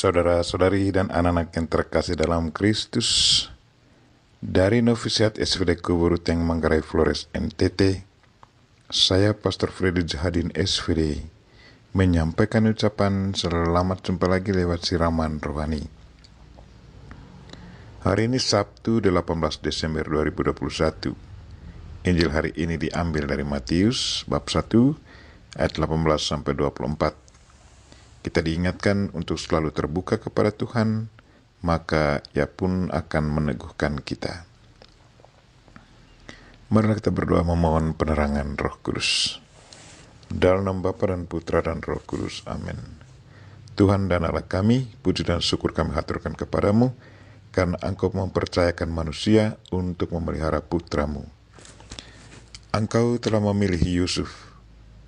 saudara-saudari dan anak-anak yang terkasih dalam Kristus. Dari Novisiat SVD yang Manggarai Flores NTT, saya Pastor Freddy Jahadin SVD menyampaikan ucapan selamat jumpa lagi lewat siraman rohani. Hari ini Sabtu 18 Desember 2021. Injil hari ini diambil dari Matius bab 1 ayat 18 sampai 24 kita diingatkan untuk selalu terbuka kepada Tuhan, maka Ia pun akan meneguhkan kita. Marilah kita berdoa memohon penerangan Roh Kudus. Dalam nama Bapa dan Putra dan Roh Kudus. Amin. Tuhan dan Allah kami, puji dan syukur kami haturkan kepadamu, karena engkau mempercayakan manusia untuk memelihara putramu. Engkau telah memilih Yusuf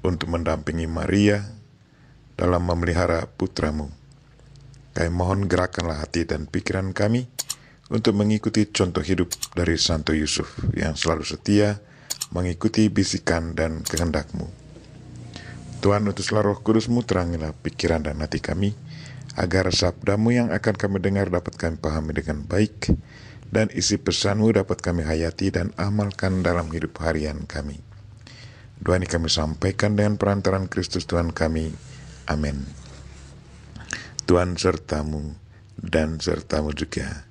untuk mendampingi Maria dalam memelihara putramu. Kami mohon gerakanlah hati dan pikiran kami untuk mengikuti contoh hidup dari Santo Yusuf yang selalu setia mengikuti bisikan dan kehendakmu. Tuhan utuslah roh kudusmu terangilah pikiran dan hati kami, agar sabdamu yang akan kami dengar dapat kami pahami dengan baik, dan isi pesanmu dapat kami hayati dan amalkan dalam hidup harian kami. Doa ini kami sampaikan dengan perantaran Kristus Tuhan kami, Amin. Tuhan sertamu dan sertamu juga.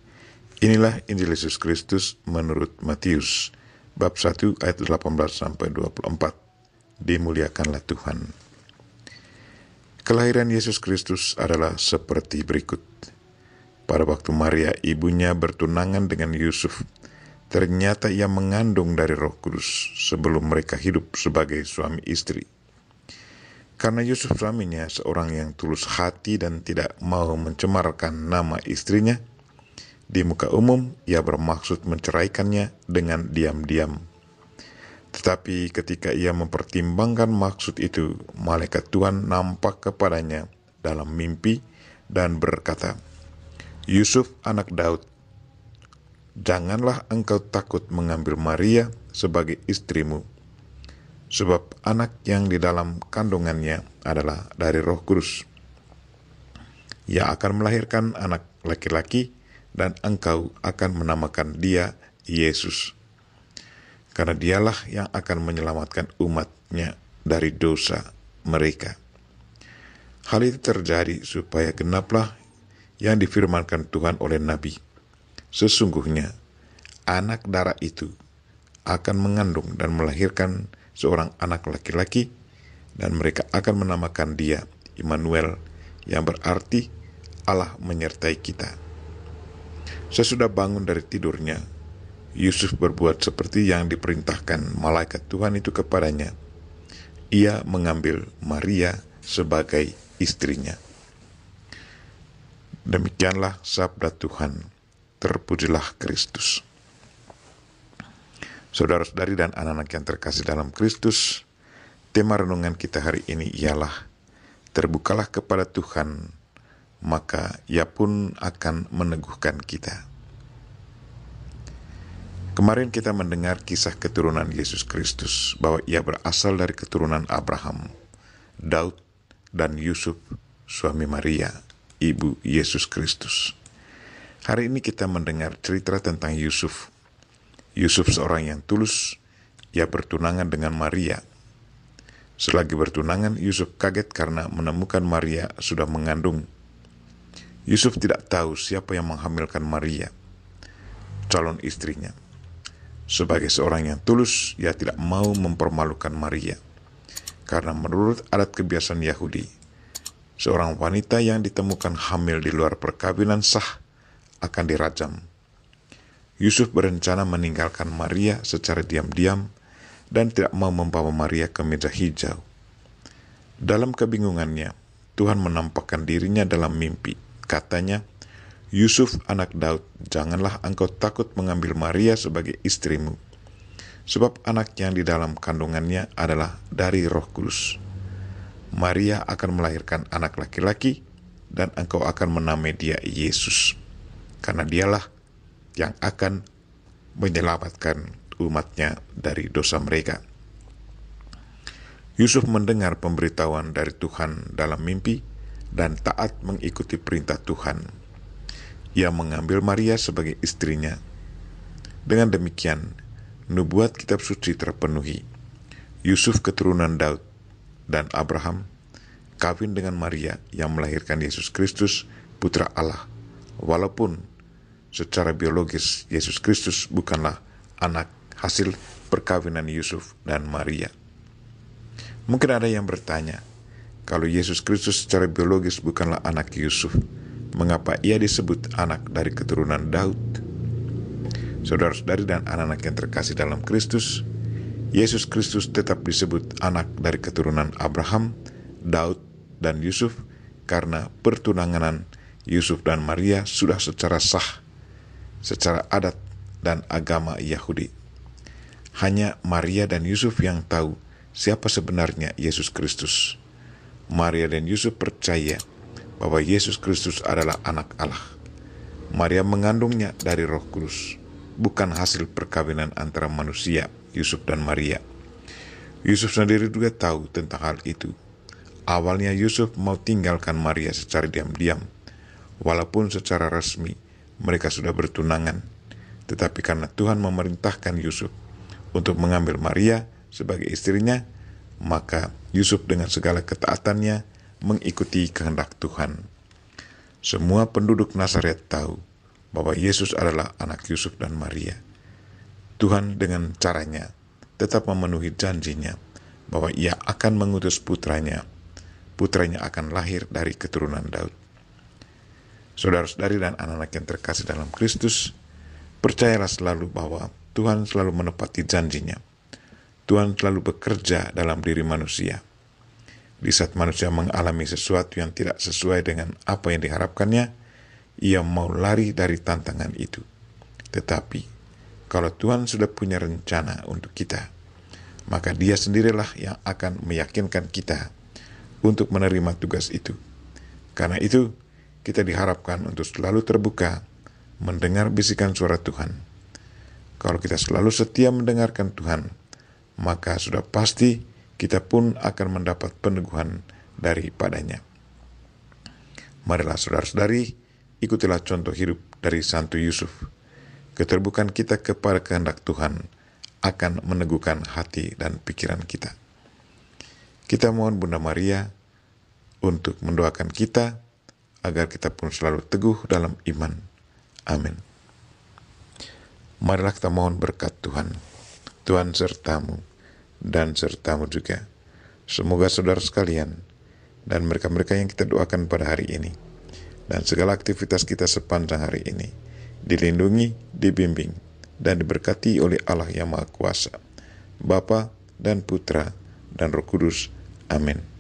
Inilah Injil Yesus Kristus menurut Matius bab 1 ayat 18 sampai 24. Dimuliakanlah Tuhan. Kelahiran Yesus Kristus adalah seperti berikut. Pada waktu Maria ibunya bertunangan dengan Yusuf, ternyata ia mengandung dari Roh Kudus sebelum mereka hidup sebagai suami istri. Karena Yusuf suaminya seorang yang tulus hati dan tidak mau mencemarkan nama istrinya, di muka umum ia bermaksud menceraikannya dengan diam-diam. Tetapi ketika ia mempertimbangkan maksud itu, malaikat Tuhan nampak kepadanya dalam mimpi dan berkata, Yusuf anak Daud, janganlah engkau takut mengambil Maria sebagai istrimu, sebab anak yang di dalam kandungannya adalah dari Roh Kudus. Ia akan melahirkan anak laki-laki, dan engkau akan menamakan dia Yesus, karena dialah yang akan menyelamatkan umatnya dari dosa mereka. Hal itu terjadi supaya genaplah yang difirmankan Tuhan oleh Nabi. Sesungguhnya, anak darah itu akan mengandung dan melahirkan seorang anak laki-laki dan mereka akan menamakan dia Immanuel yang berarti Allah menyertai kita. Sesudah bangun dari tidurnya, Yusuf berbuat seperti yang diperintahkan malaikat Tuhan itu kepadanya. Ia mengambil Maria sebagai istrinya. Demikianlah sabda Tuhan. Terpujilah Kristus. Saudara-saudari dan anak-anak yang terkasih dalam Kristus, tema renungan kita hari ini ialah Terbukalah kepada Tuhan, maka ia pun akan meneguhkan kita. Kemarin kita mendengar kisah keturunan Yesus Kristus bahwa ia berasal dari keturunan Abraham, Daud, dan Yusuf, suami Maria, ibu Yesus Kristus. Hari ini kita mendengar cerita tentang Yusuf, Yusuf seorang yang tulus, ia bertunangan dengan Maria. Selagi bertunangan, Yusuf kaget karena menemukan Maria sudah mengandung. Yusuf tidak tahu siapa yang menghamilkan Maria, calon istrinya. Sebagai seorang yang tulus, ia tidak mau mempermalukan Maria. Karena menurut adat kebiasaan Yahudi, seorang wanita yang ditemukan hamil di luar perkawinan sah akan dirajam Yusuf berencana meninggalkan Maria secara diam-diam dan tidak mau membawa Maria ke meja hijau. Dalam kebingungannya, Tuhan menampakkan dirinya dalam mimpi. Katanya, Yusuf anak Daud, janganlah engkau takut mengambil Maria sebagai istrimu, sebab anak yang di dalam kandungannya adalah dari roh kudus. Maria akan melahirkan anak laki-laki, dan engkau akan menamai dia Yesus, karena dialah yang akan menyelamatkan umatnya dari dosa mereka. Yusuf mendengar pemberitahuan dari Tuhan dalam mimpi dan taat mengikuti perintah Tuhan. Ia mengambil Maria sebagai istrinya. Dengan demikian, nubuat kitab suci terpenuhi. Yusuf keturunan Daud dan Abraham kawin dengan Maria yang melahirkan Yesus Kristus, putra Allah, walaupun secara biologis Yesus Kristus bukanlah anak hasil perkawinan Yusuf dan Maria. Mungkin ada yang bertanya, kalau Yesus Kristus secara biologis bukanlah anak Yusuf, mengapa ia disebut anak dari keturunan Daud? Saudara-saudari dan anak-anak yang terkasih dalam Kristus, Yesus Kristus tetap disebut anak dari keturunan Abraham, Daud, dan Yusuf karena pertunanganan Yusuf dan Maria sudah secara sah secara adat dan agama Yahudi. Hanya Maria dan Yusuf yang tahu siapa sebenarnya Yesus Kristus. Maria dan Yusuf percaya bahwa Yesus Kristus adalah anak Allah. Maria mengandungnya dari Roh Kudus, bukan hasil perkawinan antara manusia Yusuf dan Maria. Yusuf sendiri juga tahu tentang hal itu. Awalnya Yusuf mau tinggalkan Maria secara diam-diam, walaupun secara resmi mereka sudah bertunangan. Tetapi karena Tuhan memerintahkan Yusuf untuk mengambil Maria sebagai istrinya, maka Yusuf dengan segala ketaatannya mengikuti kehendak Tuhan. Semua penduduk Nazaret tahu bahwa Yesus adalah anak Yusuf dan Maria. Tuhan dengan caranya tetap memenuhi janjinya bahwa ia akan mengutus putranya. Putranya akan lahir dari keturunan Daud. Saudara-saudari dan anak-anak yang terkasih dalam Kristus, percayalah selalu bahwa Tuhan selalu menepati janjinya. Tuhan selalu bekerja dalam diri manusia. Di saat manusia mengalami sesuatu yang tidak sesuai dengan apa yang diharapkannya, ia mau lari dari tantangan itu. Tetapi, kalau Tuhan sudah punya rencana untuk kita, maka dia sendirilah yang akan meyakinkan kita untuk menerima tugas itu. Karena itu, kita diharapkan untuk selalu terbuka mendengar bisikan suara Tuhan. Kalau kita selalu setia mendengarkan Tuhan, maka sudah pasti kita pun akan mendapat peneguhan daripadanya. Marilah saudara-saudari, ikutilah contoh hidup dari Santo Yusuf. Keterbukaan kita kepada kehendak Tuhan akan meneguhkan hati dan pikiran kita. Kita mohon Bunda Maria untuk mendoakan kita agar kita pun selalu teguh dalam iman. Amin. Marilah kita mohon berkat Tuhan. Tuhan sertamu dan sertamu juga. Semoga saudara sekalian dan mereka-mereka yang kita doakan pada hari ini dan segala aktivitas kita sepanjang hari ini dilindungi, dibimbing, dan diberkati oleh Allah yang Maha Kuasa, Bapa dan Putra dan Roh Kudus. Amin.